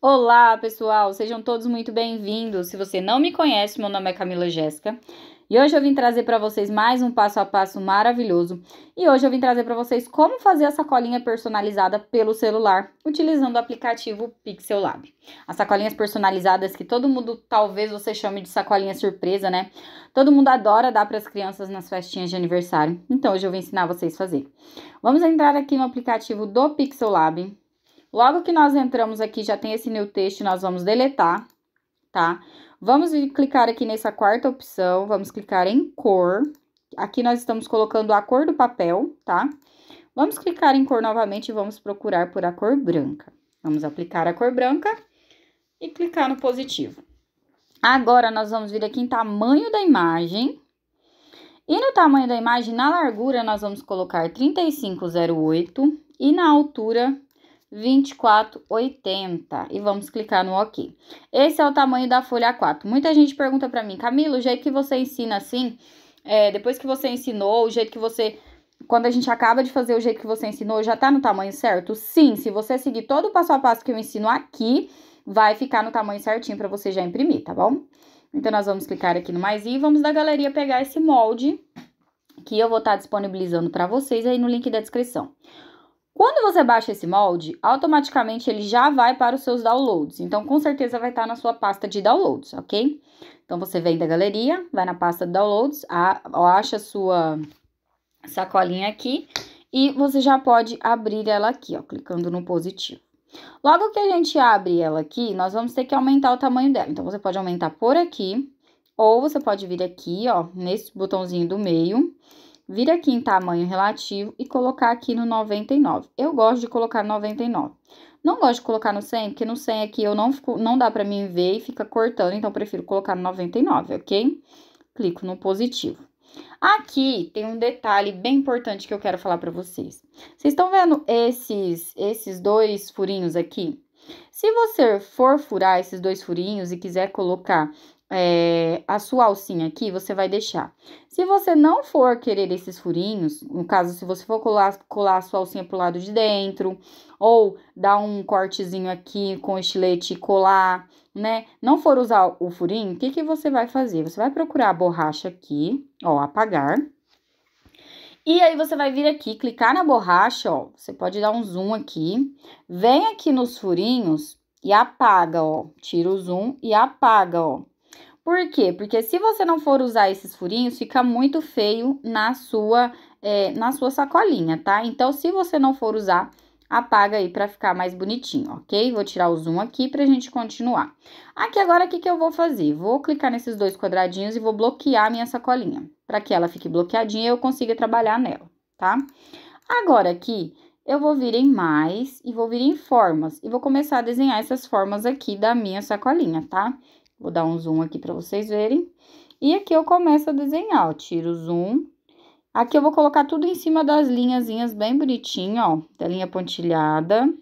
Olá, pessoal! Sejam todos muito bem-vindos. Se você não me conhece, meu nome é Camila Jéssica e hoje eu vim trazer para vocês mais um passo a passo maravilhoso. E hoje eu vim trazer para vocês como fazer a sacolinha personalizada pelo celular utilizando o aplicativo Pixel Lab. As sacolinhas personalizadas que todo mundo talvez você chame de sacolinha surpresa, né? Todo mundo adora dar para as crianças nas festinhas de aniversário. Então hoje eu vou ensinar vocês a fazer. Vamos entrar aqui no aplicativo do Pixel Lab. Logo que nós entramos aqui, já tem esse new texto, nós vamos deletar, tá? Vamos clicar aqui nessa quarta opção, vamos clicar em cor. Aqui nós estamos colocando a cor do papel, tá? Vamos clicar em cor novamente e vamos procurar por a cor branca. Vamos aplicar a cor branca e clicar no positivo. Agora, nós vamos vir aqui em tamanho da imagem. E no tamanho da imagem, na largura, nós vamos colocar 3508 e na altura 24,80. E vamos clicar no OK. Esse é o tamanho da folha 4 Muita gente pergunta para mim, Camilo o jeito que você ensina assim, é, depois que você ensinou, o jeito que você... Quando a gente acaba de fazer o jeito que você ensinou, já tá no tamanho certo? Sim, se você seguir todo o passo a passo que eu ensino aqui, vai ficar no tamanho certinho para você já imprimir, tá bom? Então, nós vamos clicar aqui no mais e vamos da galeria pegar esse molde que eu vou estar tá disponibilizando para vocês aí no link da descrição. Quando você baixa esse molde, automaticamente ele já vai para os seus downloads. Então, com certeza vai estar na sua pasta de downloads, ok? Então, você vem da galeria, vai na pasta downloads, acha a sua sacolinha aqui e você já pode abrir ela aqui, ó, clicando no positivo. Logo que a gente abre ela aqui, nós vamos ter que aumentar o tamanho dela. Então, você pode aumentar por aqui, ou você pode vir aqui, ó, nesse botãozinho do meio vir aqui em tamanho relativo e colocar aqui no 99. Eu gosto de colocar 99. Não gosto de colocar no 100, porque no 100 aqui eu não, fico, não dá para mim ver e fica cortando, então prefiro colocar no 99, ok? Clico no positivo. Aqui tem um detalhe bem importante que eu quero falar para vocês. Vocês estão vendo esses, esses dois furinhos aqui? Se você for furar esses dois furinhos e quiser colocar é, a sua alcinha aqui, você vai deixar. Se você não for querer esses furinhos, no caso, se você for colar, colar a sua alcinha pro lado de dentro, ou dar um cortezinho aqui com estilete e colar, né? Não for usar o furinho, o que, que você vai fazer? Você vai procurar a borracha aqui, ó, apagar. E aí você vai vir aqui, clicar na borracha, ó, você pode dar um zoom aqui, vem aqui nos furinhos e apaga, ó, tira o zoom e apaga, ó. Por quê? Porque se você não for usar esses furinhos, fica muito feio na sua, é, na sua sacolinha, tá? Então, se você não for usar, apaga aí pra ficar mais bonitinho, ok? Vou tirar o zoom aqui pra gente continuar. Aqui agora, o que, que eu vou fazer? Vou clicar nesses dois quadradinhos e vou bloquear a minha sacolinha, pra que ela fique bloqueadinha e eu consiga trabalhar nela, tá? Agora aqui, eu vou vir em mais e vou vir em formas e vou começar a desenhar essas formas aqui da minha sacolinha, tá? Tá? Vou dar um zoom aqui para vocês verem. E aqui eu começo a desenhar, ó, tiro o zoom. Aqui eu vou colocar tudo em cima das linhazinhas bem bonitinho, ó, da linha pontilhada.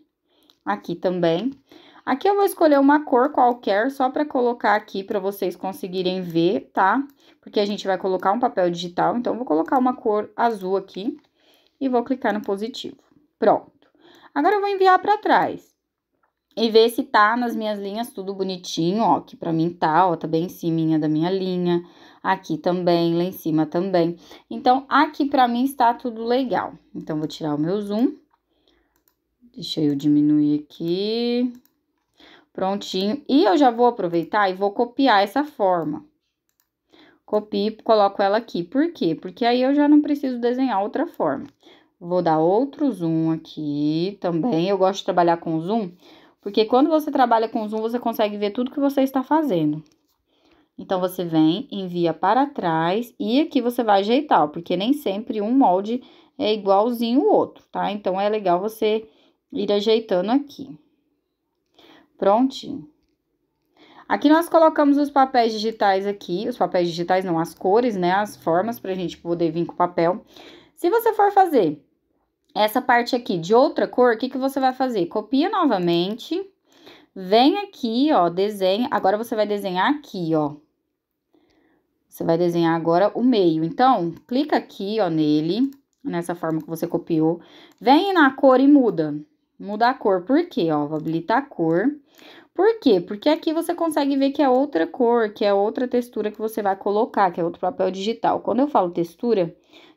Aqui também. Aqui eu vou escolher uma cor qualquer, só para colocar aqui para vocês conseguirem ver, tá? Porque a gente vai colocar um papel digital, então vou colocar uma cor azul aqui e vou clicar no positivo. Pronto. Agora eu vou enviar para trás e ver se tá nas minhas linhas tudo bonitinho, ó, que pra mim tá, ó, tá bem em cima da minha linha, aqui também, lá em cima também. Então, aqui pra mim está tudo legal. Então, vou tirar o meu zoom, deixa eu diminuir aqui, prontinho. E eu já vou aproveitar e vou copiar essa forma. Copio, coloco ela aqui, por quê? Porque aí eu já não preciso desenhar outra forma. Vou dar outro zoom aqui também, eu gosto de trabalhar com zoom porque quando você trabalha com zoom, você consegue ver tudo que você está fazendo. Então, você vem, envia para trás e aqui você vai ajeitar, porque nem sempre um molde é igualzinho o outro, tá? Então, é legal você ir ajeitando aqui. Prontinho. Aqui nós colocamos os papéis digitais aqui, os papéis digitais não, as cores, né, as formas para a gente poder vir com o papel. Se você for fazer essa parte aqui de outra cor, o que, que você vai fazer? Copia novamente, vem aqui, ó, desenha. Agora você vai desenhar aqui, ó. Você vai desenhar agora o meio. Então, clica aqui, ó, nele, nessa forma que você copiou. Vem na cor e muda. Muda a cor, por quê? Ó, vou habilitar a cor. Por quê? Porque aqui você consegue ver que é outra cor, que é outra textura que você vai colocar, que é outro papel digital. Quando eu falo textura,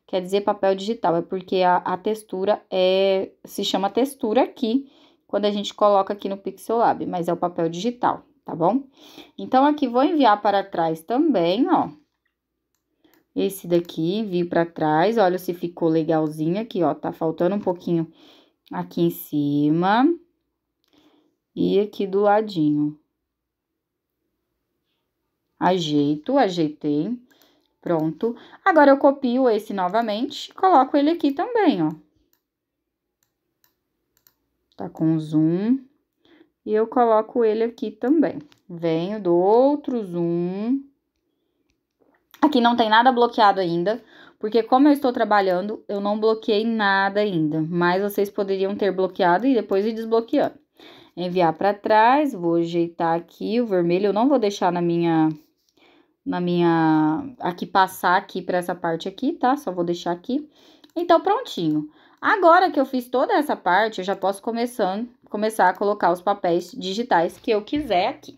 quer dizer papel digital, é porque a, a textura é se chama textura aqui, quando a gente coloca aqui no Pixel Lab, mas é o papel digital, tá bom? Então, aqui vou enviar para trás também, ó. Esse daqui, vi para trás, olha se ficou legalzinho aqui, ó, tá faltando um pouquinho aqui em cima e aqui do ladinho. Ajeito, ajeitei. Pronto. Agora, eu copio esse novamente coloco ele aqui também, ó. Tá com zoom. E eu coloco ele aqui também. Venho do outro zoom. Aqui não tem nada bloqueado ainda, porque como eu estou trabalhando, eu não bloqueei nada ainda. Mas vocês poderiam ter bloqueado e depois ir desbloqueando enviar para trás, vou ajeitar aqui o vermelho, eu não vou deixar na minha na minha aqui passar aqui para essa parte aqui, tá? Só vou deixar aqui. Então prontinho. Agora que eu fiz toda essa parte, eu já posso começando começar a colocar os papéis digitais que eu quiser aqui.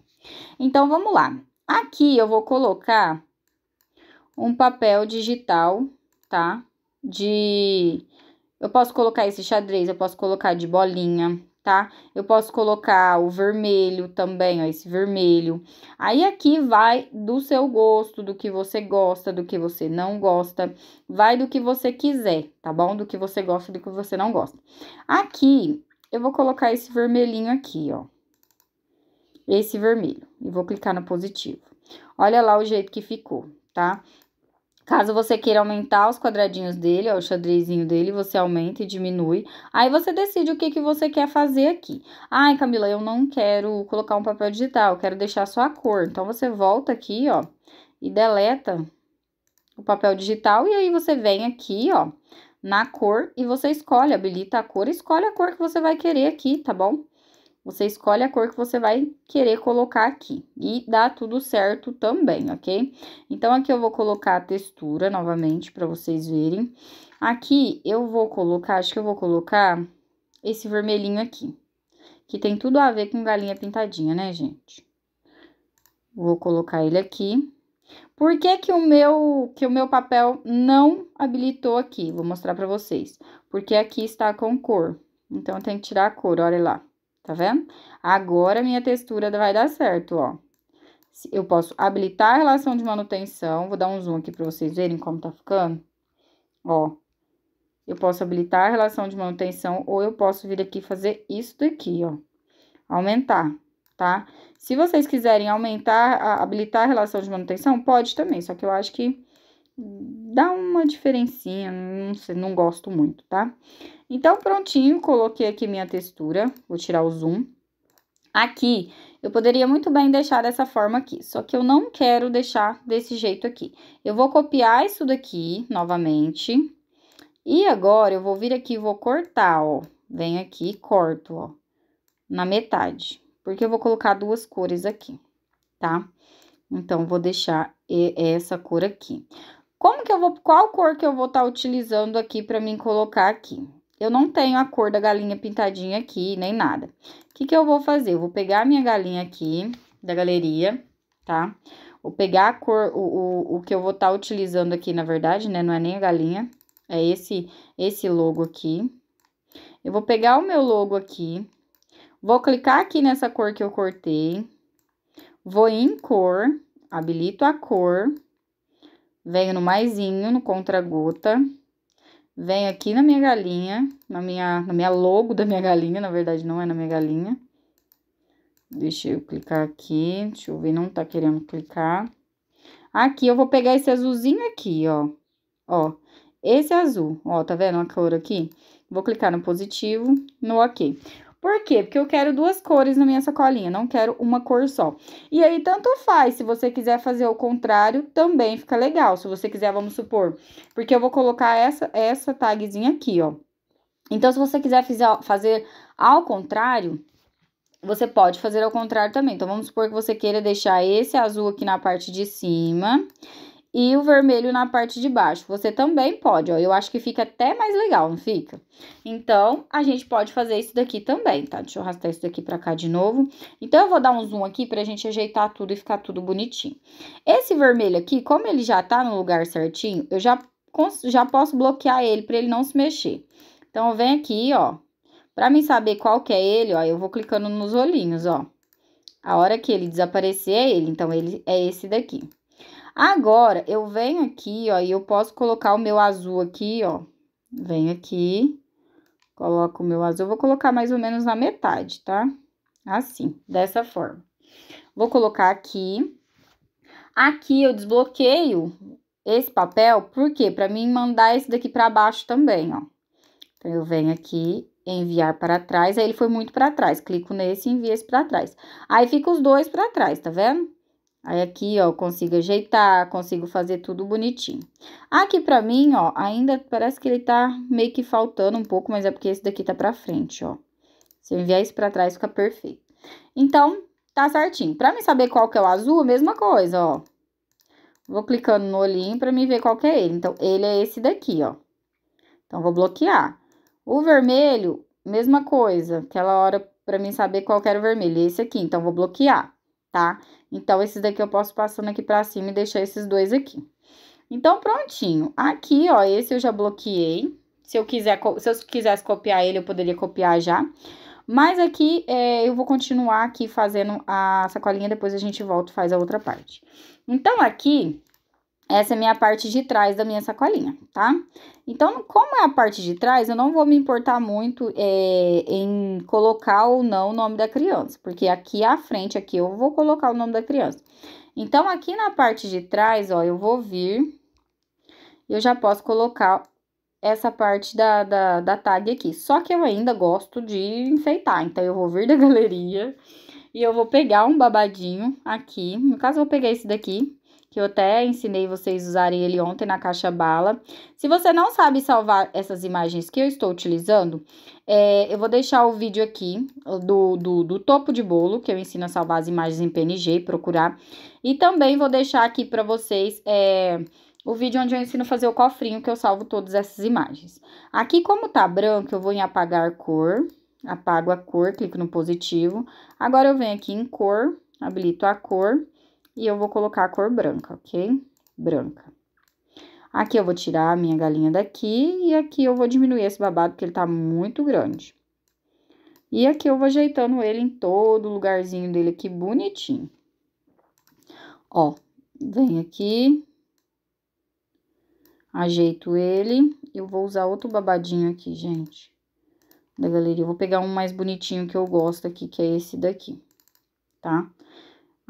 Então vamos lá. Aqui eu vou colocar um papel digital, tá? De eu posso colocar esse xadrez, eu posso colocar de bolinha, tá? Eu posso colocar o vermelho também, ó, esse vermelho. Aí aqui vai do seu gosto, do que você gosta, do que você não gosta, vai do que você quiser, tá bom? Do que você gosta, do que você não gosta. Aqui, eu vou colocar esse vermelhinho aqui, ó. Esse vermelho, e vou clicar no positivo. Olha lá o jeito que ficou, tá? Caso você queira aumentar os quadradinhos dele, ó, o xadrezinho dele, você aumenta e diminui. Aí você decide o que, que você quer fazer aqui. Ai, Camila, eu não quero colocar um papel digital, quero deixar só a cor. Então, você volta aqui, ó, e deleta o papel digital. E aí, você vem aqui, ó, na cor e você escolhe, habilita a cor, escolhe a cor que você vai querer aqui, tá bom? Você escolhe a cor que você vai querer colocar aqui e dá tudo certo também, ok? Então, aqui eu vou colocar a textura novamente para vocês verem. Aqui eu vou colocar, acho que eu vou colocar esse vermelhinho aqui, que tem tudo a ver com galinha pintadinha, né, gente? Vou colocar ele aqui. Por que que o meu, que o meu papel não habilitou aqui? Vou mostrar para vocês. Porque aqui está com cor. Então, eu tenho que tirar a cor, olha lá tá vendo? Agora, minha textura vai dar certo, ó. Eu posso habilitar a relação de manutenção, vou dar um zoom aqui pra vocês verem como tá ficando. Ó, eu posso habilitar a relação de manutenção ou eu posso vir aqui fazer isso daqui, ó. Aumentar, tá? Se vocês quiserem aumentar, habilitar a relação de manutenção, pode também, só que eu acho que dá uma diferencinha, não, sei, não gosto muito, tá? Então, prontinho, coloquei aqui minha textura, vou tirar o zoom. Aqui, eu poderia muito bem deixar dessa forma aqui, só que eu não quero deixar desse jeito aqui. Eu vou copiar isso daqui novamente. E agora, eu vou vir aqui e vou cortar, ó. Venho aqui e corto, ó, na metade. Porque eu vou colocar duas cores aqui, tá? Então, vou deixar essa cor aqui. Como que eu vou, qual cor que eu vou estar tá utilizando aqui para mim colocar aqui? eu não tenho a cor da galinha pintadinha aqui, nem nada. O que, que eu vou fazer? Eu vou pegar a minha galinha aqui, da galeria, tá? Vou pegar a cor, o, o, o que eu vou estar tá utilizando aqui, na verdade, né? Não é nem a galinha, é esse, esse logo aqui. Eu vou pegar o meu logo aqui, vou clicar aqui nessa cor que eu cortei, vou em cor, habilito a cor, venho no maisinho, no contra-gota, Venho aqui na minha galinha, na minha, na minha logo da minha galinha, na verdade não é na minha galinha. Deixa eu clicar aqui, deixa eu ver, não tá querendo clicar. Aqui eu vou pegar esse azulzinho aqui, ó. Ó, esse azul, ó, tá vendo a cor aqui? Vou clicar no positivo, no ok. Por quê? Porque eu quero duas cores na minha sacolinha, não quero uma cor só. E aí, tanto faz, se você quiser fazer o contrário, também fica legal. Se você quiser, vamos supor, porque eu vou colocar essa, essa tagzinha aqui, ó. Então, se você quiser fazer ao contrário, você pode fazer ao contrário também. Então, vamos supor que você queira deixar esse azul aqui na parte de cima e o vermelho na parte de baixo. Você também pode, ó. Eu acho que fica até mais legal, não fica? Então, a gente pode fazer isso daqui também, tá? Deixa eu arrastar isso daqui pra cá de novo. Então, eu vou dar um zoom aqui pra gente ajeitar tudo e ficar tudo bonitinho. Esse vermelho aqui, como ele já tá no lugar certinho, eu já, já posso bloquear ele pra ele não se mexer. Então, eu venho aqui, ó. Pra mim saber qual que é ele, ó, eu vou clicando nos olhinhos, ó. A hora que ele desaparecer é ele, então ele é esse daqui. Agora, eu venho aqui, ó, e eu posso colocar o meu azul aqui, ó. Venho aqui, coloco o meu azul. Vou colocar mais ou menos na metade, tá? Assim, dessa forma. Vou colocar aqui. Aqui eu desbloqueio esse papel, por quê? Pra mim mandar esse daqui pra baixo também, ó. Então, eu venho aqui, enviar para trás, aí ele foi muito para trás. Clico nesse e envio esse para trás. Aí, fica os dois para trás, tá vendo? Aí aqui, ó, consigo ajeitar, consigo fazer tudo bonitinho. Aqui pra mim, ó, ainda parece que ele tá meio que faltando um pouco, mas é porque esse daqui tá pra frente, ó. Se eu enviar isso pra trás, fica perfeito. Então, tá certinho. Pra me saber qual que é o azul, a mesma coisa, ó. Vou clicando no olhinho pra me ver qual que é ele. Então, ele é esse daqui, ó. Então, vou bloquear. O vermelho, mesma coisa. Aquela hora pra mim saber qual que era o vermelho. Esse aqui, então, vou bloquear tá? Então, esses daqui eu posso passando aqui pra cima e deixar esses dois aqui. Então, prontinho. Aqui, ó, esse eu já bloqueei. Se eu, quiser, se eu quisesse copiar ele, eu poderia copiar já. Mas aqui, é, eu vou continuar aqui fazendo a sacolinha, depois a gente volta e faz a outra parte. Então, aqui, essa é a minha parte de trás da minha sacolinha, tá? Então, como é a parte de trás, eu não vou me importar muito é, em colocar ou não o nome da criança, porque aqui à frente, aqui eu vou colocar o nome da criança. Então, aqui na parte de trás, ó, eu vou vir, eu já posso colocar essa parte da, da, da tag aqui. Só que eu ainda gosto de enfeitar, então eu vou vir da galeria e eu vou pegar um babadinho aqui, no caso eu vou pegar esse daqui, que eu até ensinei vocês usarem ele ontem na caixa bala. Se você não sabe salvar essas imagens que eu estou utilizando, é, eu vou deixar o vídeo aqui do, do, do, topo de bolo, que eu ensino a salvar as imagens em PNG e procurar. E também vou deixar aqui para vocês... É, o vídeo onde eu ensino a fazer o cofrinho, que eu salvo todas essas imagens. Aqui, como tá branco, eu vou em apagar cor, apago a cor, clico no positivo. Agora, eu venho aqui em cor, habilito a cor e eu vou colocar a cor branca, ok? Branca. Aqui eu vou tirar a minha galinha daqui e aqui eu vou diminuir esse babado porque ele tá muito grande. E aqui eu vou ajeitando ele em todo o lugarzinho dele aqui bonitinho. Ó, vem aqui, ajeito ele. Eu vou usar outro babadinho aqui, gente, da galeria. Eu vou pegar um mais bonitinho que eu gosto aqui, que é esse daqui, tá?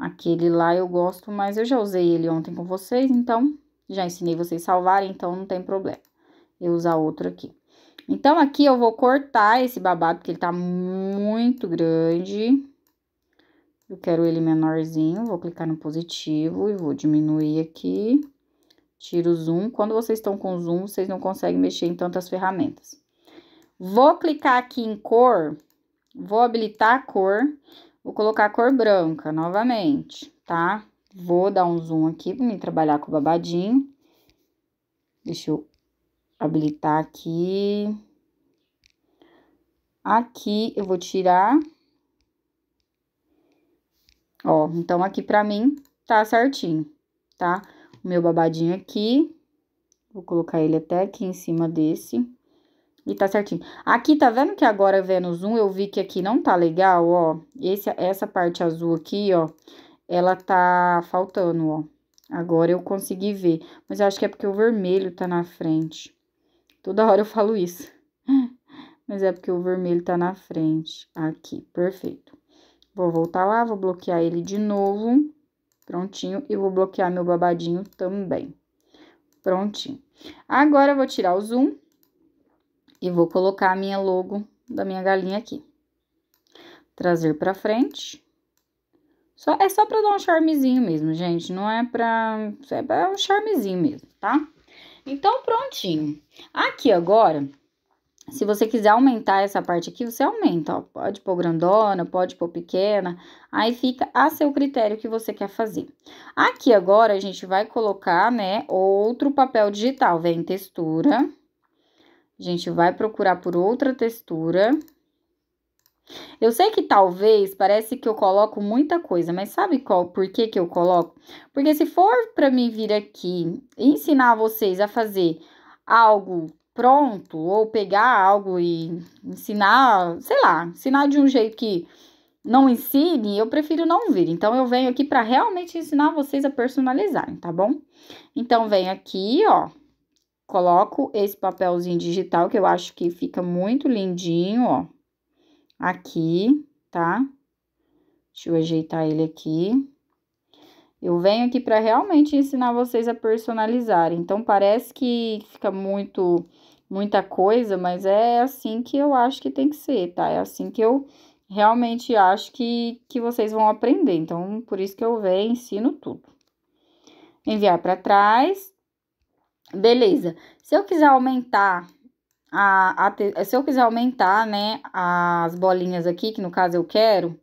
Aquele lá eu gosto, mas eu já usei ele ontem com vocês, então já ensinei vocês a salvarem, então não tem problema eu usar outro aqui. Então, aqui eu vou cortar esse babado, porque ele tá muito grande. Eu quero ele menorzinho, vou clicar no positivo e vou diminuir aqui. Tiro o zoom. Quando vocês estão com zoom, vocês não conseguem mexer em tantas ferramentas. Vou clicar aqui em cor, vou habilitar a cor Vou colocar a cor branca novamente, tá? Vou dar um zoom aqui para me trabalhar com o babadinho. Deixa eu habilitar aqui. Aqui eu vou tirar. Ó, então aqui pra mim tá certinho, tá? O meu babadinho aqui, vou colocar ele até aqui em cima desse. E tá certinho. Aqui, tá vendo que agora vendo zoom, eu vi que aqui não tá legal, ó. Esse, essa parte azul aqui, ó, ela tá faltando, ó. Agora eu consegui ver. Mas eu acho que é porque o vermelho tá na frente. Toda hora eu falo isso. Mas é porque o vermelho tá na frente. Aqui, perfeito. Vou voltar lá, vou bloquear ele de novo. Prontinho. E vou bloquear meu babadinho também. Prontinho. Agora eu vou tirar o zoom. E vou colocar a minha logo da minha galinha aqui. Trazer pra frente. Só, é só pra dar um charmezinho mesmo, gente. Não é pra... É pra um charmezinho mesmo, tá? Então, prontinho. Aqui agora, se você quiser aumentar essa parte aqui, você aumenta, ó. Pode pôr grandona, pode pôr pequena. Aí fica a seu critério que você quer fazer. Aqui agora, a gente vai colocar, né, outro papel digital. Vem textura a gente vai procurar por outra textura. Eu sei que talvez parece que eu coloco muita coisa, mas sabe qual por que, que eu coloco? Porque se for para mim vir aqui e ensinar vocês a fazer algo pronto ou pegar algo e ensinar, sei lá, ensinar de um jeito que não ensine, eu prefiro não vir. Então eu venho aqui para realmente ensinar vocês a personalizarem, tá bom? Então vem aqui, ó, Coloco esse papelzinho digital, que eu acho que fica muito lindinho, ó. Aqui, tá? Deixa eu ajeitar ele aqui. Eu venho aqui para realmente ensinar vocês a personalizar. Então, parece que fica muito, muita coisa, mas é assim que eu acho que tem que ser, tá? É assim que eu realmente acho que, que vocês vão aprender. Então, por isso que eu venho ensino tudo. Enviar para trás, Beleza. Se eu quiser aumentar a, a, se eu quiser aumentar, né, as bolinhas aqui, que no caso eu quero,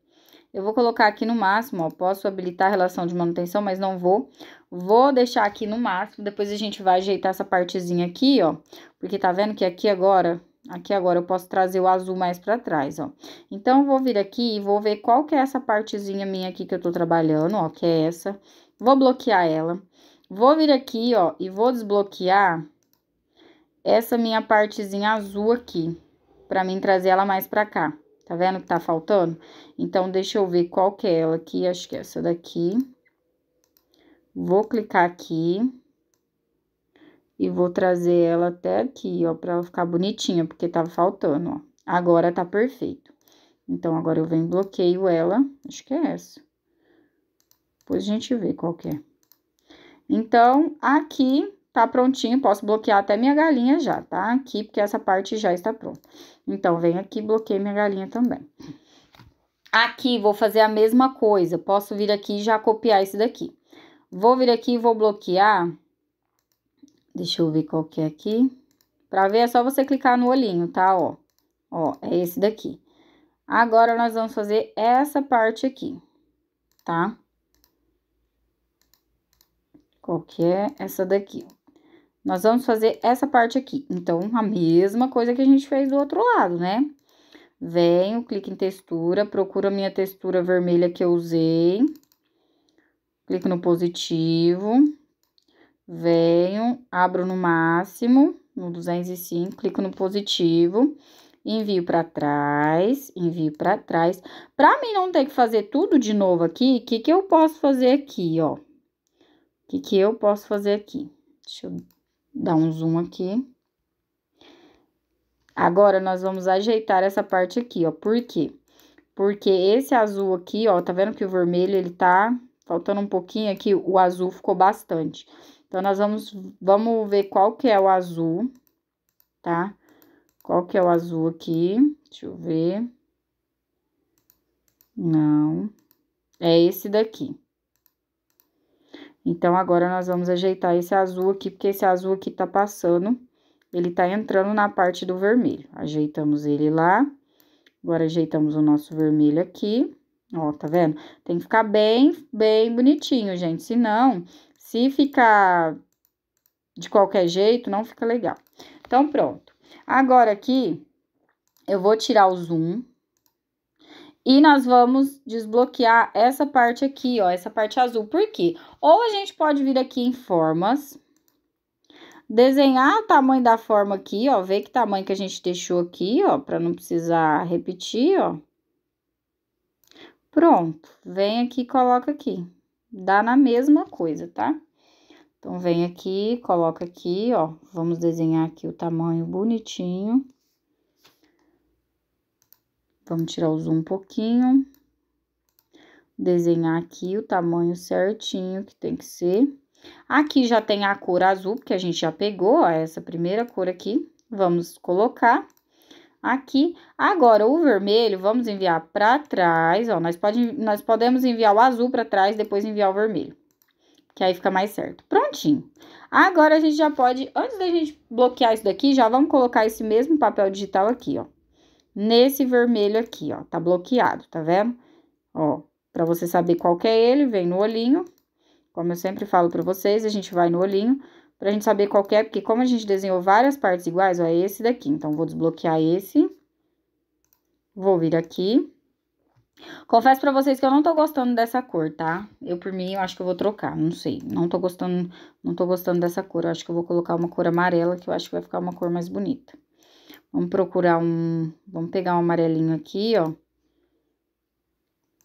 eu vou colocar aqui no máximo, ó, posso habilitar a relação de manutenção, mas não vou. Vou deixar aqui no máximo, depois a gente vai ajeitar essa partezinha aqui, ó, porque tá vendo que aqui agora, aqui agora eu posso trazer o azul mais pra trás, ó. Então, eu vou vir aqui e vou ver qual que é essa partezinha minha aqui que eu tô trabalhando, ó, que é essa. Vou bloquear ela. Vou vir aqui, ó, e vou desbloquear essa minha partezinha azul aqui, pra mim trazer ela mais pra cá. Tá vendo que tá faltando? Então, deixa eu ver qual que é ela aqui, acho que é essa daqui. Vou clicar aqui. E vou trazer ela até aqui, ó, pra ela ficar bonitinha, porque tava tá faltando, ó. Agora tá perfeito. Então, agora eu venho bloqueio ela, acho que é essa. Depois a gente vê qual que é. Então, aqui tá prontinho, posso bloquear até minha galinha já, tá? Aqui, porque essa parte já está pronta. Então, vem aqui e bloqueio minha galinha também. Aqui, vou fazer a mesma coisa, posso vir aqui e já copiar esse daqui. Vou vir aqui e vou bloquear, deixa eu ver qual que é aqui. Pra ver, é só você clicar no olhinho, tá? Ó, ó, é esse daqui. Agora, nós vamos fazer essa parte aqui, tá? Qual que é essa daqui? Nós vamos fazer essa parte aqui. Então, a mesma coisa que a gente fez do outro lado, né? Venho, clico em textura, procuro a minha textura vermelha que eu usei. Clico no positivo. Venho, abro no máximo, no 205, clico no positivo. Envio para trás, envio para trás. Para mim não ter que fazer tudo de novo aqui, o que, que eu posso fazer aqui, ó? O que, que eu posso fazer aqui? Deixa eu dar um zoom aqui. Agora, nós vamos ajeitar essa parte aqui, ó. Por quê? Porque esse azul aqui, ó, tá vendo que o vermelho, ele tá faltando um pouquinho aqui, o azul ficou bastante. Então, nós vamos, vamos ver qual que é o azul, tá? Qual que é o azul aqui? Deixa eu ver. Não. É esse daqui. Então, agora nós vamos ajeitar esse azul aqui, porque esse azul aqui tá passando, ele tá entrando na parte do vermelho. Ajeitamos ele lá, agora ajeitamos o nosso vermelho aqui, ó, tá vendo? Tem que ficar bem, bem bonitinho, gente, senão, se ficar de qualquer jeito, não fica legal. Então, pronto. Agora aqui, eu vou tirar o zoom, e nós vamos desbloquear essa parte aqui, ó, essa parte azul. Por quê? Ou a gente pode vir aqui em formas, desenhar o tamanho da forma aqui, ó, ver que tamanho que a gente deixou aqui, ó, para não precisar repetir, ó. Pronto, vem aqui e coloca aqui. Dá na mesma coisa, tá? Então, vem aqui, coloca aqui, ó, vamos desenhar aqui o tamanho bonitinho. Vamos tirar o zoom um pouquinho. Desenhar aqui o tamanho certinho que tem que ser. Aqui já tem a cor azul, porque a gente já pegou, ó, essa primeira cor aqui. Vamos colocar aqui. Agora, o vermelho, vamos enviar para trás, ó. Nós, pode, nós podemos enviar o azul para trás, depois enviar o vermelho. Que aí fica mais certo. Prontinho. Agora, a gente já pode, antes da gente bloquear isso daqui, já vamos colocar esse mesmo papel digital aqui, ó nesse vermelho aqui, ó, tá bloqueado, tá vendo? Ó, pra você saber qual que é ele, vem no olhinho, como eu sempre falo pra vocês, a gente vai no olhinho pra gente saber qual que é, porque como a gente desenhou várias partes iguais, ó, é esse daqui, então vou desbloquear esse, vou vir aqui. Confesso pra vocês que eu não tô gostando dessa cor, tá? Eu, por mim, eu acho que eu vou trocar, não sei, não tô gostando, não tô gostando dessa cor, eu acho que eu vou colocar uma cor amarela, que eu acho que vai ficar uma cor mais bonita. Vamos procurar um... Vamos pegar um amarelinho aqui, ó.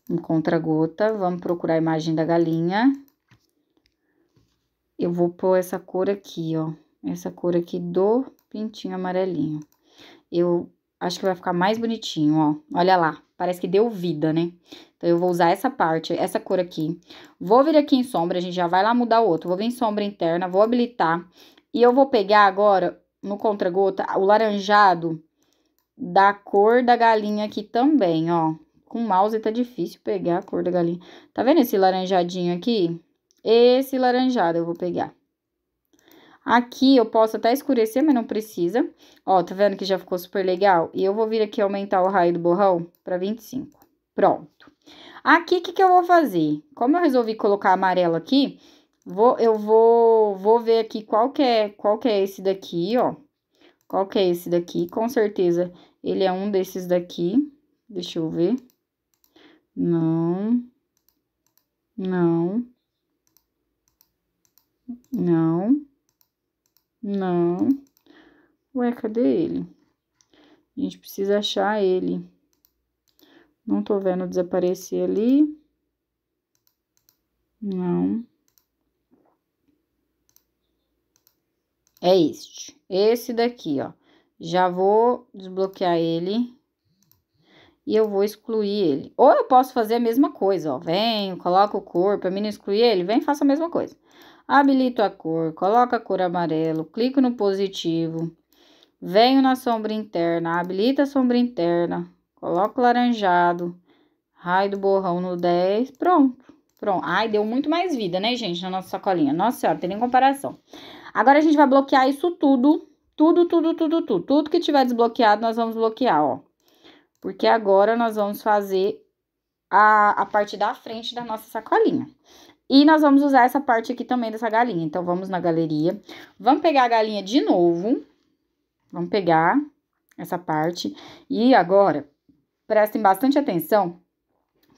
Um contra-gota. Vamos procurar a imagem da galinha. Eu vou pôr essa cor aqui, ó. Essa cor aqui do pintinho amarelinho. Eu acho que vai ficar mais bonitinho, ó. Olha lá, parece que deu vida, né? Então, eu vou usar essa parte, essa cor aqui. Vou vir aqui em sombra, a gente já vai lá mudar o outro. Vou vir em sombra interna, vou habilitar. E eu vou pegar agora no contragota o laranjado da cor da galinha aqui também, ó. Com o mouse tá difícil pegar a cor da galinha. Tá vendo esse laranjadinho aqui? Esse laranjado eu vou pegar. Aqui eu posso até escurecer, mas não precisa. Ó, tá vendo que já ficou super legal? E eu vou vir aqui aumentar o raio do borrão para 25. Pronto. Aqui, o que, que eu vou fazer? Como eu resolvi colocar amarelo aqui, Vou, eu vou, vou ver aqui qual que, é, qual que é esse daqui, ó. Qual que é esse daqui? Com certeza ele é um desses daqui. Deixa eu ver. Não. Não. Não. Não. Ué, cadê ele? A gente precisa achar ele. Não tô vendo desaparecer ali. Não. É este. Esse daqui, ó. Já vou desbloquear ele. E eu vou excluir ele. Ou eu posso fazer a mesma coisa, ó. Venho, coloco o cor. Pra mim não excluir ele, vem faço a mesma coisa. Habilito a cor, coloco a cor amarelo, clico no positivo. Venho na sombra interna, habilito a sombra interna. Coloco laranjado. Raio do borrão no 10. Pronto. Pronto. Ai, deu muito mais vida, né, gente, na nossa sacolinha. Nossa senhora, tem nem comparação. Agora a gente vai bloquear isso tudo, tudo, tudo, tudo, tudo. Tudo que tiver desbloqueado, nós vamos bloquear, ó. Porque agora nós vamos fazer a, a parte da frente da nossa sacolinha. E nós vamos usar essa parte aqui também dessa galinha. Então, vamos na galeria. Vamos pegar a galinha de novo. Vamos pegar essa parte. E agora, prestem bastante atenção,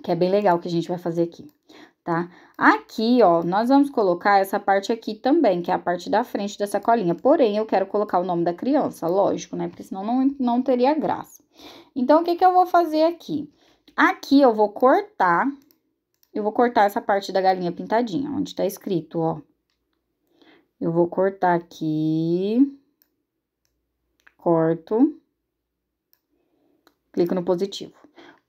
que é bem legal o que a gente vai fazer aqui tá? Aqui, ó, nós vamos colocar essa parte aqui também, que é a parte da frente da sacolinha. Porém, eu quero colocar o nome da criança, lógico, né? Porque senão não, não teria graça. Então, o que que eu vou fazer aqui? Aqui eu vou cortar, eu vou cortar essa parte da galinha pintadinha, onde tá escrito, ó. Eu vou cortar aqui, corto, clico no positivo.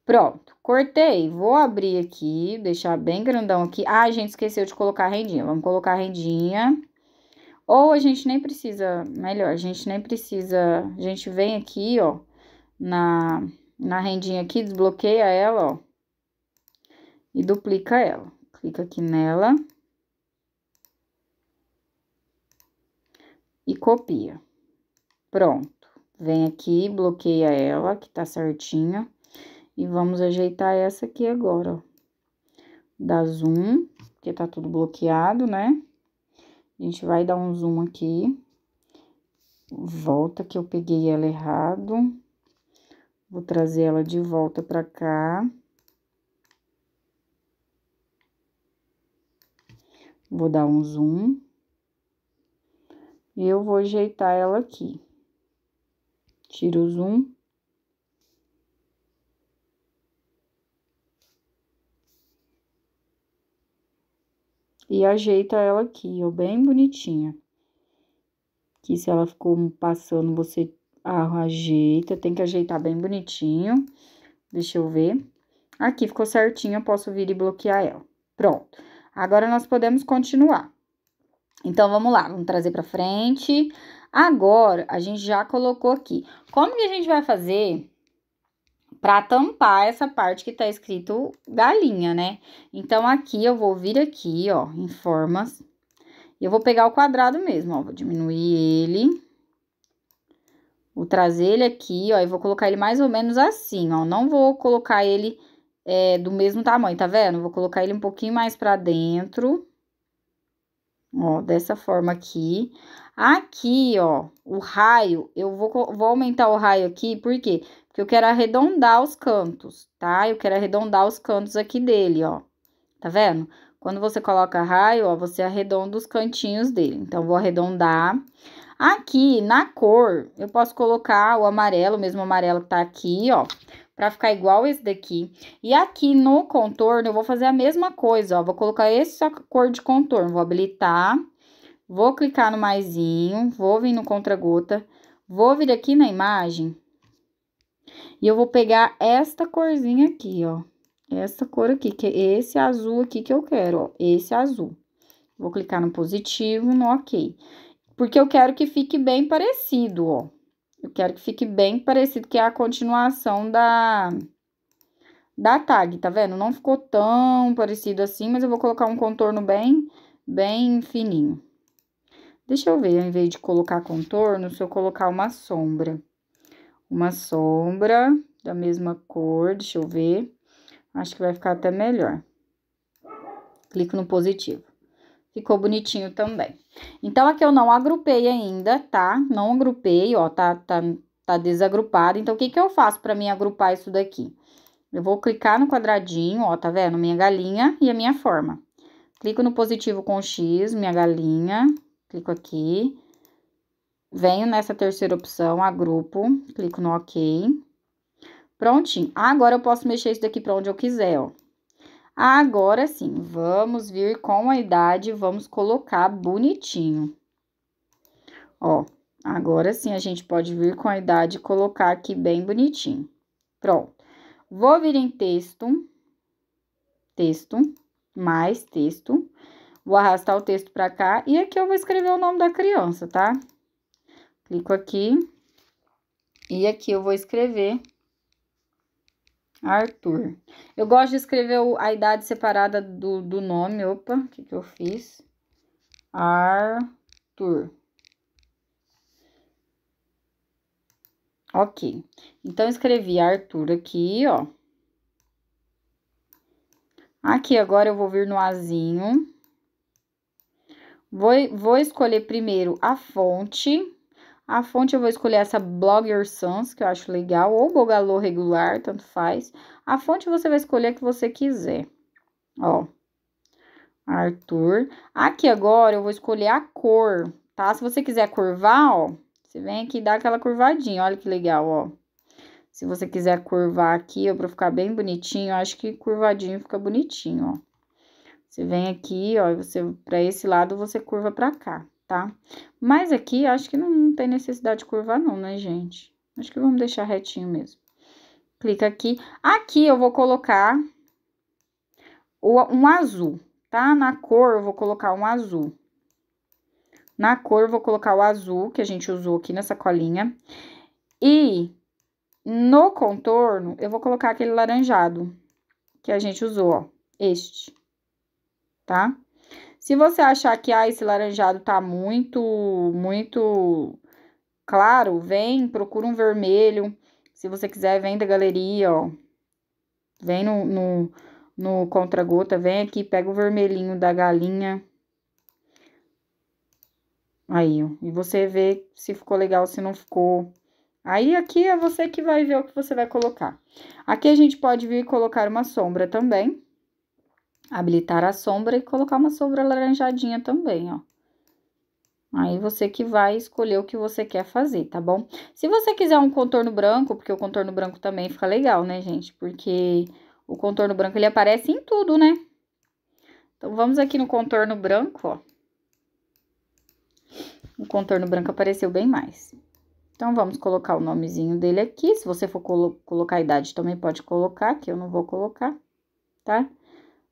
Pronto, cortei. Vou abrir aqui, deixar bem grandão aqui. Ah, a gente esqueceu de colocar a rendinha. Vamos colocar a rendinha. Ou a gente nem precisa, melhor, a gente nem precisa... A gente vem aqui, ó, na, na rendinha aqui, desbloqueia ela, ó. E duplica ela. Clica aqui nela. E copia. Pronto. Vem aqui, bloqueia ela, que tá certinho e vamos ajeitar essa aqui agora, ó. Dá zoom, porque tá tudo bloqueado, né? A gente vai dar um zoom aqui. Volta que eu peguei ela errado. Vou trazer ela de volta pra cá. Vou dar um zoom. E eu vou ajeitar ela aqui. Tiro o zoom. E ajeita ela aqui, ó, bem bonitinha. Que se ela ficou passando, você ajeita, tem que ajeitar bem bonitinho. Deixa eu ver. Aqui ficou certinho, eu posso vir e bloquear ela. Pronto. Agora, nós podemos continuar. Então, vamos lá, vamos trazer pra frente. Agora, a gente já colocou aqui. Como que a gente vai fazer para tampar essa parte que tá escrito galinha, né? Então, aqui eu vou vir aqui, ó, em formas. Eu vou pegar o quadrado mesmo, ó, vou diminuir ele. Vou trazer ele aqui, ó, e vou colocar ele mais ou menos assim, ó. Não vou colocar ele é, do mesmo tamanho, tá vendo? Vou colocar ele um pouquinho mais pra dentro. Ó, dessa forma aqui. Aqui, ó, o raio, eu vou, vou aumentar o raio aqui, por quê? que eu quero arredondar os cantos, tá? Eu quero arredondar os cantos aqui dele, ó. Tá vendo? Quando você coloca raio, ó, você arredonda os cantinhos dele. Então, vou arredondar. Aqui, na cor, eu posso colocar o amarelo, o mesmo amarelo que tá aqui, ó. Pra ficar igual esse daqui. E aqui no contorno, eu vou fazer a mesma coisa, ó. Vou colocar essa cor de contorno. Vou habilitar. Vou clicar no maisinho. Vou vir no contra-gota. Vou vir aqui na imagem e eu vou pegar esta corzinha aqui, ó. Essa cor aqui, que é esse azul aqui que eu quero, ó. Esse azul. Vou clicar no positivo, no ok. Porque eu quero que fique bem parecido, ó. Eu quero que fique bem parecido, que é a continuação da, da tag, tá vendo? Não ficou tão parecido assim, mas eu vou colocar um contorno bem, bem fininho. Deixa eu ver, ao invés de colocar contorno, se eu colocar uma sombra uma sombra da mesma cor, deixa eu ver. Acho que vai ficar até melhor. Clico no positivo. Ficou bonitinho também. Então, aqui eu não agrupei ainda, tá? Não agrupei, ó, tá, tá, tá desagrupado. Então, o que que eu faço pra mim agrupar isso daqui? Eu vou clicar no quadradinho, ó, tá vendo? Minha galinha e a minha forma. Clico no positivo com X, minha galinha, clico aqui. Venho nessa terceira opção, a grupo, clico no OK. Prontinho. Agora eu posso mexer isso daqui para onde eu quiser, ó. Agora sim, vamos vir com a idade, vamos colocar bonitinho. Ó, agora sim a gente pode vir com a idade e colocar aqui bem bonitinho. Pronto. Vou vir em texto, texto, mais texto. Vou arrastar o texto para cá e aqui eu vou escrever o nome da criança, tá? Tá? Clico aqui. E aqui eu vou escrever Arthur. Eu gosto de escrever a idade separada do, do nome. Opa, o que, que eu fiz? Arthur. Ok, então escrevi Arthur aqui, ó. Aqui agora eu vou vir no azinho. Vou, vou escolher primeiro a fonte. A fonte eu vou escolher essa Blogger Sans, que eu acho legal, ou Bogalô regular, tanto faz. A fonte você vai escolher a que você quiser. Ó. Arthur. Aqui agora eu vou escolher a cor, tá? Se você quiser curvar, ó, você vem aqui e dá aquela curvadinha. Olha que legal, ó. Se você quiser curvar aqui, ó, pra ficar bem bonitinho, eu acho que curvadinho fica bonitinho, ó. Você vem aqui, ó, e você, pra esse lado, você curva pra cá tá? Mas aqui, acho que não, não tem necessidade de curvar não, né, gente? Acho que vamos deixar retinho mesmo. Clica aqui. Aqui eu vou colocar o, um azul, tá? Na cor eu vou colocar um azul. Na cor eu vou colocar o azul que a gente usou aqui nessa colinha. E no contorno eu vou colocar aquele laranjado que a gente usou, ó. Este, tá? Se você achar que ah, esse laranjado tá muito, muito claro, vem, procura um vermelho. Se você quiser, vem da galeria, ó. Vem no, no, no contra-gota, vem aqui, pega o vermelhinho da galinha. Aí, ó. E você vê se ficou legal, se não ficou. Aí, aqui é você que vai ver o que você vai colocar. Aqui a gente pode vir colocar uma sombra também habilitar a sombra e colocar uma sombra alaranjadinha também, ó. Aí, você que vai escolher o que você quer fazer, tá bom? Se você quiser um contorno branco, porque o contorno branco também fica legal, né, gente? Porque o contorno branco, ele aparece em tudo, né? Então, vamos aqui no contorno branco, ó. O contorno branco apareceu bem mais. Então, vamos colocar o nomezinho dele aqui. Se você for colo colocar a idade, também pode colocar, que eu não vou colocar, tá?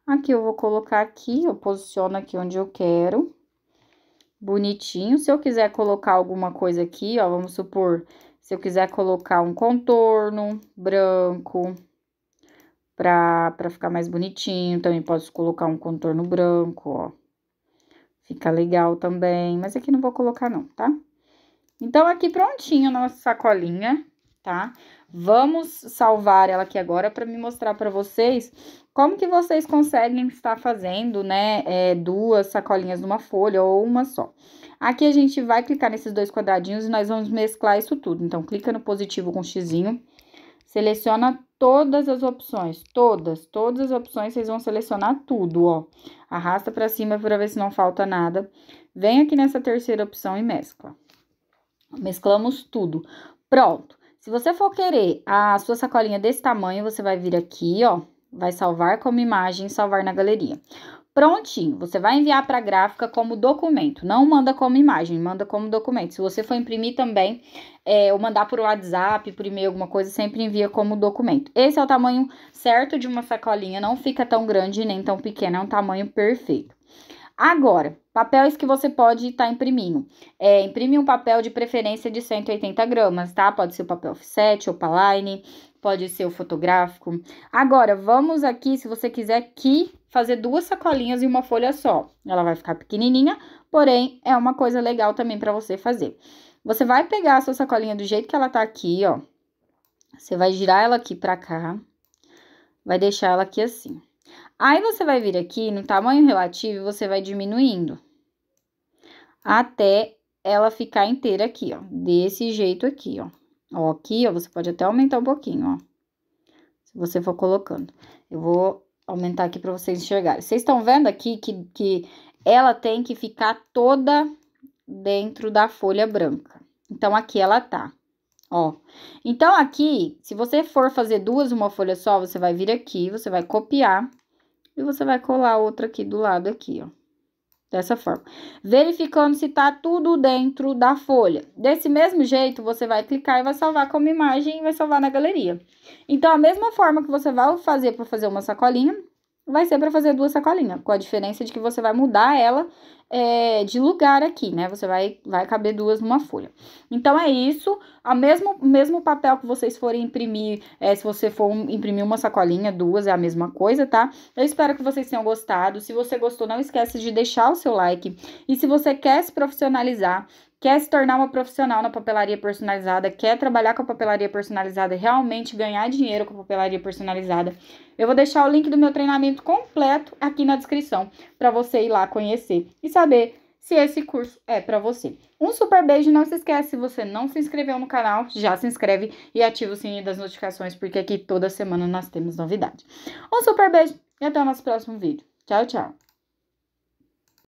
Aqui eu vou colocar aqui, eu posiciono aqui onde eu quero. Bonitinho. Se eu quiser colocar alguma coisa aqui, ó, vamos supor, se eu quiser colocar um contorno branco pra, pra ficar mais bonitinho, também posso colocar um contorno branco, ó. Fica legal também, mas aqui não vou colocar não, tá? Então, aqui prontinho a nossa sacolinha, tá? Vamos salvar ela aqui agora para me mostrar para vocês como que vocês conseguem estar fazendo, né, é, duas sacolinhas numa folha ou uma só? Aqui a gente vai clicar nesses dois quadradinhos e nós vamos mesclar isso tudo. Então, clica no positivo com xizinho, seleciona todas as opções, todas, todas as opções, vocês vão selecionar tudo, ó. Arrasta pra cima pra ver se não falta nada. Vem aqui nessa terceira opção e mescla. Mesclamos tudo. Pronto. Se você for querer a sua sacolinha desse tamanho, você vai vir aqui, ó vai salvar como imagem, salvar na galeria. Prontinho, você vai enviar para a gráfica como documento, não manda como imagem, manda como documento. Se você for imprimir também, é, ou mandar por WhatsApp, por e-mail, alguma coisa, sempre envia como documento. Esse é o tamanho certo de uma sacolinha, não fica tão grande nem tão pequena, é um tamanho perfeito. Agora, papéis que você pode estar tá imprimindo. É, imprime um papel de preferência de 180 gramas, tá? Pode ser o papel offset, ou paline pode ser o fotográfico. Agora, vamos aqui, se você quiser aqui, fazer duas sacolinhas e uma folha só. Ela vai ficar pequenininha, porém, é uma coisa legal também para você fazer. Você vai pegar a sua sacolinha do jeito que ela tá aqui, ó. Você vai girar ela aqui pra cá. Vai deixar ela aqui assim. Aí, você vai vir aqui no tamanho relativo, e você vai diminuindo. Até ela ficar inteira aqui, ó. Desse jeito aqui, ó. Ó, aqui, ó, você pode até aumentar um pouquinho, ó. Se você for colocando. Eu vou aumentar aqui para vocês enxergarem. Vocês estão vendo aqui que, que ela tem que ficar toda dentro da folha branca. Então, aqui ela tá, ó. Então, aqui, se você for fazer duas uma folha só, você vai vir aqui, você vai copiar e você vai colar outra aqui do lado aqui, ó dessa forma, verificando se está tudo dentro da folha. Desse mesmo jeito, você vai clicar e vai salvar como imagem e vai salvar na galeria. Então, a mesma forma que você vai fazer para fazer uma sacolinha, vai ser para fazer duas sacolinhas, com a diferença de que você vai mudar ela é, de lugar aqui, né? Você vai, vai caber duas numa folha. Então é isso, a mesmo, mesmo papel que vocês forem imprimir, é, se você for um, imprimir uma sacolinha, duas, é a mesma coisa, tá? Eu espero que vocês tenham gostado, se você gostou, não esquece de deixar o seu like, e se você quer se profissionalizar, quer se tornar uma profissional na papelaria personalizada, quer trabalhar com a papelaria personalizada, realmente ganhar dinheiro com a papelaria personalizada, eu vou deixar o link do meu treinamento completo aqui na descrição para você ir lá conhecer e saber se esse curso é para você. Um super beijo, não se esquece, se você não se inscreveu no canal, já se inscreve e ativa o sininho das notificações, porque aqui toda semana nós temos novidade. Um super beijo e até o nosso próximo vídeo. Tchau, tchau!